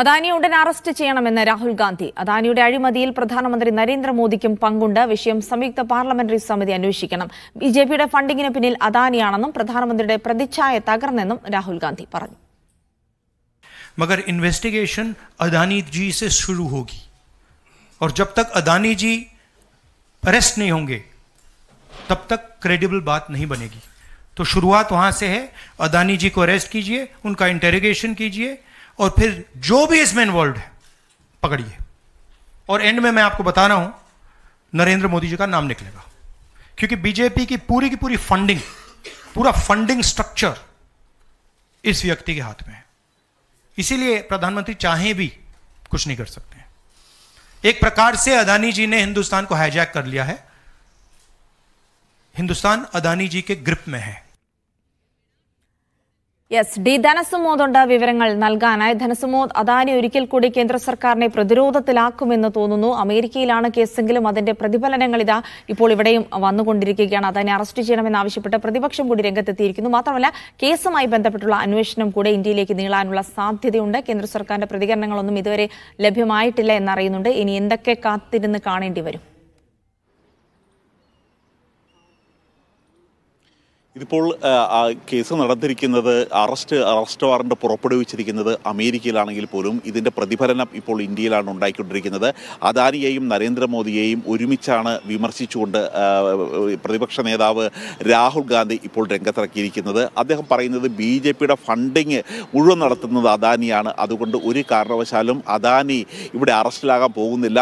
अदानी अरस्टम राहुल गांधी अदानी अहिमति प्रधानमंत्री नरेंद्र मोदी पंगु विषय संयुक्त पार्लमेंटरी समि अन्वे बीजेपी फंडिंग अदानी आ प्रधानमंत्री प्रतिछाय तकर् राहुल गांधी मगर इन्वेस्टिगेशन अदानी जी से शुरू होगी और जब तक अदानी जी अरेस्ट नहीं होंगे तब तक क्रेडिबल बात नहीं बनेगी तो शुरुआत वहां से है अदानी जी को अरेस्ट कीजिए उनका इंटेरोगेशन कीजिए और फिर जो भी इसमें इन्वॉल्व है पकड़िए और एंड में मैं आपको बता रहा हूं नरेंद्र मोदी जी का नाम निकलेगा क्योंकि बीजेपी की पूरी की पूरी फंडिंग पूरा फंडिंग स्ट्रक्चर इस व्यक्ति के हाथ में है इसीलिए प्रधानमंत्री चाहे भी कुछ नहीं कर सकते एक प्रकार से अदानी जी ने हिंदुस्तान को हाईजैक कर लिया है हिंदुस्तान अदानी जी के ग्रिप में है യെസ് ഡി ധനസുമോദുണ്ട് വിവരങ്ങൾ നൽകാനായി ധനസുമോദ് അദാനി ഒരിക്കൽ കൂടി കേന്ദ്ര സർക്കാരിനെ പ്രതിരോധത്തിലാക്കുമെന്ന് തോന്നുന്നു അമേരിക്കയിലാണ് കേസെങ്കിലും അതിന്റെ പ്രതിഫലനങ്ങൾ ഇതാ ഇപ്പോൾ ഇവിടെയും വന്നുകൊണ്ടിരിക്കുകയാണ് അദാനി അറസ്റ്റ് ചെയ്യണമെന്നാവശ്യപ്പെട്ട് പ്രതിപക്ഷം കൂടി രംഗത്തെത്തിയിരിക്കുന്നു മാത്രമല്ല കേസുമായി ബന്ധപ്പെട്ടുള്ള അന്വേഷണം കൂടെ ഇന്ത്യയിലേക്ക് നീളാനുള്ള സാധ്യതയുണ്ട് കേന്ദ്ര സർക്കാരിന്റെ പ്രതികരണങ്ങളൊന്നും ഇതുവരെ ലഭ്യമായിട്ടില്ല എന്നറിയുന്നുണ്ട് ഇനി എന്തൊക്കെ കാത്തിരുന്ന് കാണേണ്ടി വരും ഇതിപ്പോൾ കേസ് നടന്നിരിക്കുന്നത് അറസ്റ്റ് അറസ്റ്റ് വാറണ്ട് പുറപ്പെടുവിച്ചിരിക്കുന്നത് അമേരിക്കയിലാണെങ്കിൽ പോലും ഇതിൻ്റെ പ്രതിഫലനം ഇപ്പോൾ ഇന്ത്യയിലാണ് ഉണ്ടായിക്കൊണ്ടിരിക്കുന്നത് അദാനിയെയും നരേന്ദ്രമോദിയെയും ഒരുമിച്ചാണ് വിമർശിച്ചുകൊണ്ട് പ്രതിപക്ഷ നേതാവ് രാഹുൽ ഗാന്ധി ഇപ്പോൾ രംഗത്തിറക്കിയിരിക്കുന്നത് അദ്ദേഹം പറയുന്നത് ബി ജെ പിയുടെ ഫണ്ടിങ് മുഴുവൻ നടത്തുന്നത് അദാനിയാണ് അതുകൊണ്ട് ഒരു കാരണവശാലും അദാനി ഇവിടെ അറസ്റ്റിലാകാൻ പോകുന്നില്ല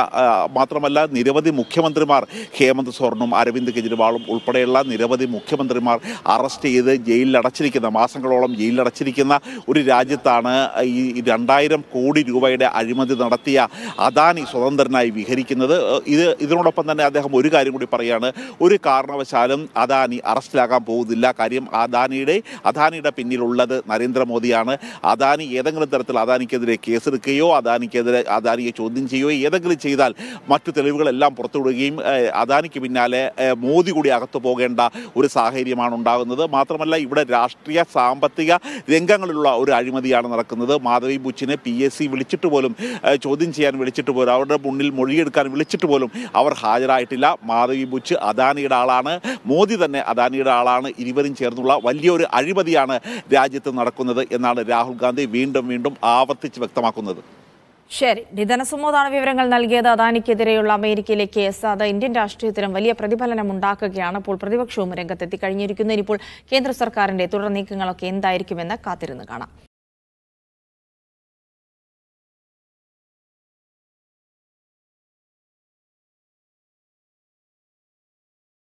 മാത്രമല്ല നിരവധി മുഖ്യമന്ത്രിമാർ ഹേമന്ത് സോറനും അരവിന്ദ് കെജ്രിവാളും ഉൾപ്പെടെയുള്ള നിരവധി മുഖ്യമന്ത്രിമാർ അറസ്റ്റ് ചെയ്ത് ജയിലിൽ അടച്ചിരിക്കുന്ന മാസങ്ങളോളം ജയിലിൽ അടച്ചിരിക്കുന്ന ഒരു രാജ്യത്താണ് ഈ രണ്ടായിരം കോടി രൂപയുടെ അഴിമതി നടത്തിയ അദാനി സ്വതന്ത്രനായി വിഹരിക്കുന്നത് ഇത് ഇതിനോടൊപ്പം തന്നെ അദ്ദേഹം ഒരു കാര്യം കൂടി പറയാണ് ഒരു കാരണവശാലും അദാനി അറസ്റ്റിലാകാൻ പോകുന്നില്ല കാര്യം അദാനിയുടെ അദാനിയുടെ പിന്നിലുള്ളത് നരേന്ദ്രമോദിയാണ് അദാനി ഏതെങ്കിലും തരത്തിൽ അദാനിക്കെതിരെ കേസെടുക്കുകയോ അദാനിക്കെതിരെ അദാനിയെ ചോദ്യം ചെയ്യുകയോ ഏതെങ്കിലും ചെയ്താൽ മറ്റു തെളിവുകളെല്ലാം പുറത്തുവിടുകയും അദാനിക്ക് പിന്നാലെ മോദി കൂടി അകത്തു പോകേണ്ട ഒരു സാഹചര്യമാണ് ഉണ്ടാകുന്നത് ഉണ്ടാകുന്നത് മാത്രമല്ല ഇവിടെ രാഷ്ട്രീയ സാമ്പത്തിക രംഗങ്ങളിലുള്ള ഒരു അഴിമതിയാണ് നടക്കുന്നത് മാധവി ബുച്ചിനെ പി എസ് സി വിളിച്ചിട്ട് പോലും ചോദ്യം ചെയ്യാൻ വിളിച്ചിട്ട് പോലും അവരുടെ മുന്നിൽ മൊഴിയെടുക്കാൻ വിളിച്ചിട്ട് പോലും അവർ ഹാജരായിട്ടില്ല മാധവി ബുച്ച് അദാനിയുടെ ആളാണ് മോദി തന്നെ അദാനിയുടെ ആളാണ് ഇരുവരും ചേർന്നുള്ള വലിയൊരു അഴിമതിയാണ് രാജ്യത്ത് നടക്കുന്നത് എന്നാണ് രാഹുൽ ഗാന്ധി വീണ്ടും വീണ്ടും ആവർത്തിച്ച് വ്യക്തമാക്കുന്നത് ശരി ഡിതന വിവരങ്ങൾ നൽകിയത് അദാനിക്കെതിരെയുള്ള അമേരിക്കയിലെ കേസ് അത് ഇന്ത്യൻ രാഷ്ട്രീയത്തിനും വലിയ പ്രതിഫലനം ഉണ്ടാക്കുകയാണ് ഇപ്പോൾ പ്രതിപക്ഷവും രംഗത്തെത്തി കഴിഞ്ഞിരിക്കുന്നതിനിപ്പോൾ കേന്ദ്ര സർക്കാരിന്റെ തുടർ നീക്കങ്ങളൊക്കെ എന്തായിരിക്കുമെന്ന് കാത്തിരുന്ന് കാണാം